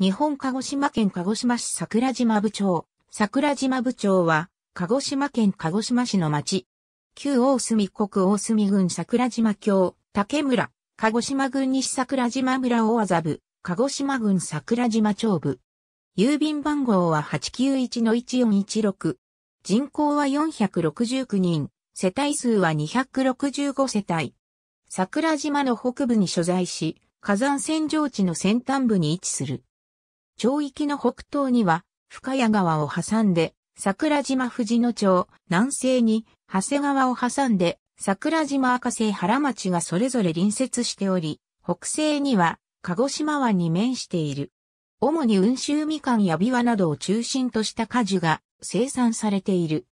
日本鹿児島県鹿児島市桜島部長。桜島部長は、鹿児島県鹿児島市の町。旧大隅国大隅郡桜島郷、竹村、鹿児島郡西桜島村大麻部、鹿児島郡桜島町部。郵便番号は891-1416。人口は469人、世帯数は265世帯。桜島の北部に所在し、火山線上地の先端部に位置する。町域の北東には、深谷川を挟んで、桜島藤野町、南西に、長谷川を挟んで、桜島赤瀬原町がそれぞれ隣接しており、北西には、鹿児島湾に面している。主に温州みかんや琵琶などを中心とした果樹が生産されている。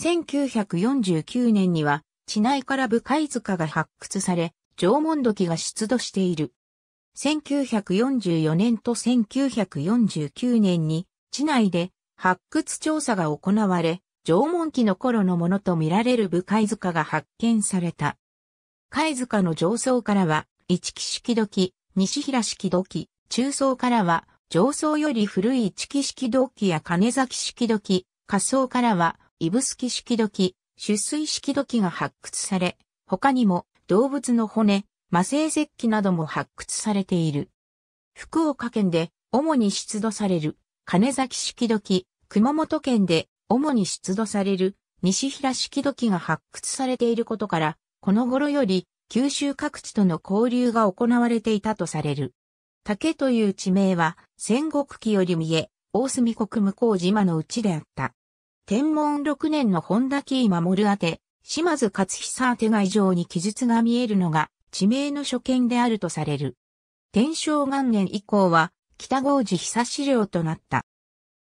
1949年には、地内から部海塚が発掘され、縄文土器が出土している。1944年と1949年に地内で発掘調査が行われ、縄文期の頃のものとみられる部貝塚が発見された。貝塚の上層からは、一木式土器、西平式土器、中層からは、上層より古い一木式土器や金崎式土器、下層からは、指宿式土器、出水式土器が発掘され、他にも動物の骨、魔性石器なども発掘されている。福岡県で主に出土される金崎式土器、熊本県で主に出土される西平式土器が発掘されていることから、この頃より九州各地との交流が行われていたとされる。竹という地名は戦国期より見え、大隅国向こう島のうちであった。天文6年の本田木守宛て、島津勝久宛てが以上に記述が見えるのが地名の所見であるとされる。天正元年以降は、北郷寺久資領となった。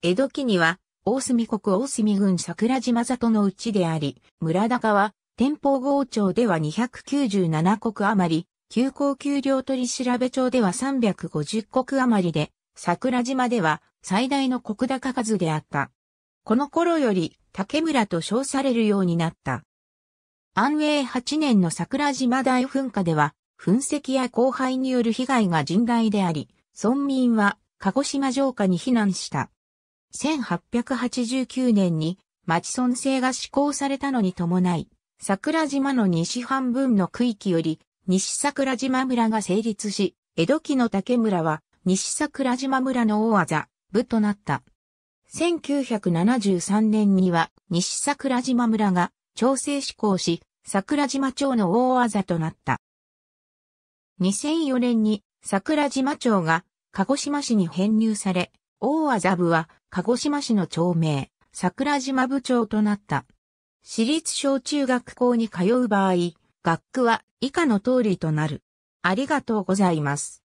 江戸期には、大隅国大隅郡桜島里のうちであり、村高は、天保郷町では297国余り、旧高級領取調べ町では350国余りで、桜島では最大の国高数であった。この頃より竹村と称されるようになった。安永8年の桜島大噴火では、噴石や荒廃による被害が甚大であり、村民は鹿児島城下に避難した。1889年に町村制が施行されたのに伴い、桜島の西半分の区域より西桜島村が成立し、江戸期の竹村は西桜島村の大技、部となった。1973年には西桜島村が調制施行し、桜島町の大技となった。2004年に桜島町が鹿児島市に編入され、大あ部は鹿児島市の町名、桜島部長となった。私立小中学校に通う場合、学区は以下の通りとなる。ありがとうございます。